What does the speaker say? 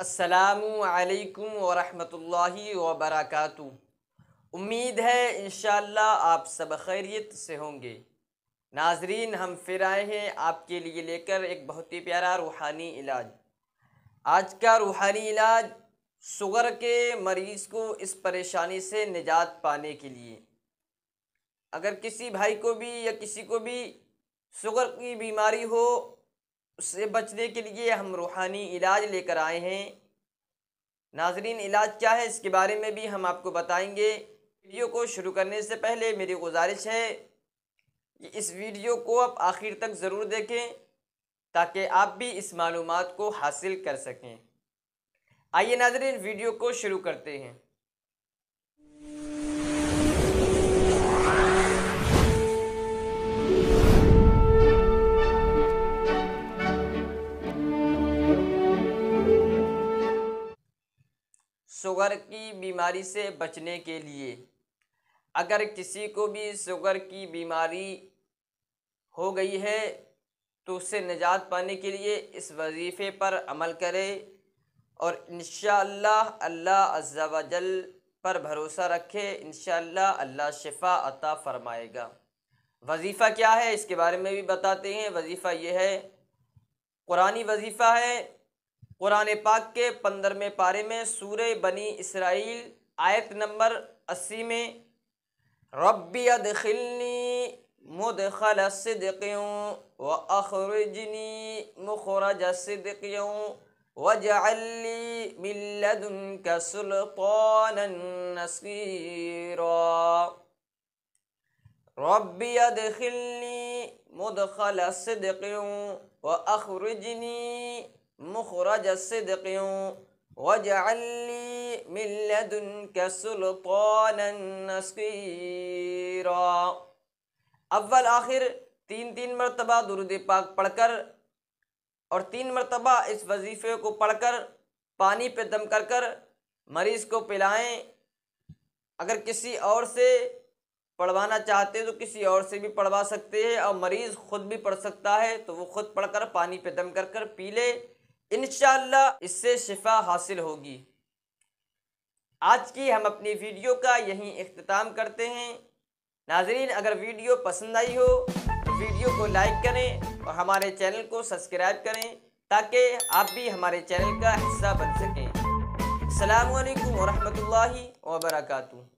असलकम वरहमल वबरक उम्मीद है इन आप सब खैरियत से होंगे नाजरीन हम फिर आए हैं आपके लिए लेकर एक बहुत ही प्यारा रूहानी इलाज आज का रूहानी इलाज शुगर के मरीज़ को इस परेशानी से निजात पाने के लिए अगर किसी भाई को भी या किसी को भी शुगर की बीमारी हो उससे बचने के लिए हम रूहानी इलाज लेकर आए हैं नाजरीन इलाज क्या है इसके बारे में भी हम आपको बताएंगे वीडियो को शुरू करने से पहले मेरी गुजारिश है कि इस वीडियो को आप आखिर तक ज़रूर देखें ताकि आप भी इस मालूम को हासिल कर सकें आइए नाजरीन वीडियो को शुरू करते हैं शुगर की बीमारी से बचने के लिए अगर किसी को भी शुगर की बीमारी हो गई है तो उससे निजात पाने के लिए इस वजीफ़े पर अमल करे और इन अल्लाह जल पर भरोसा रखे इन अल्लाह शिफा अता फ़रमाएगा वजीफ़ा क्या है इसके बारे में भी बताते हैं वजीफ़ा यह है कुरानी वजीफ़ा है कुरान पाक के पंद्रहवें पारे में सूर बनी इसराइल आयत नंबर अस्सी में रबी अदखिलनी मुदल सिदक्यों व अखरजनी मुखरज सिदक्यों वजअली मिल्लदुन का सुल्तान नसीरा रब्बी अदखिलनी मुदखल व अखरजनी मुखरज सिद्क्यों वजअली मिल्लदुन के सुल्तानस्कीरा अव्वल आखिर तीन तीन मरतबा दुरुद पाक पढ़कर और तीन मरतबा इस वजीफ़े को पढ़कर पानी पे दम कर कर मरीज़ को पिलाएं अगर किसी और से पढ़वाना चाहते हैं तो किसी और से भी पढ़वा सकते हैं और मरीज़ ख़ुद भी पढ़ सकता है तो वो ख़ुद पढ़कर पानी पे दम कर कर पी ले इनशाला इससे शिफा हासिल होगी आज की हम अपनी वीडियो का यहीं अख्ताम करते हैं नाजरीन अगर वीडियो पसंद आई हो तो वीडियो को लाइक करें और हमारे चैनल को सब्सक्राइब करें ताकि आप भी हमारे चैनल का हिस्सा बन सकें अल्लाम वरहमल वर्का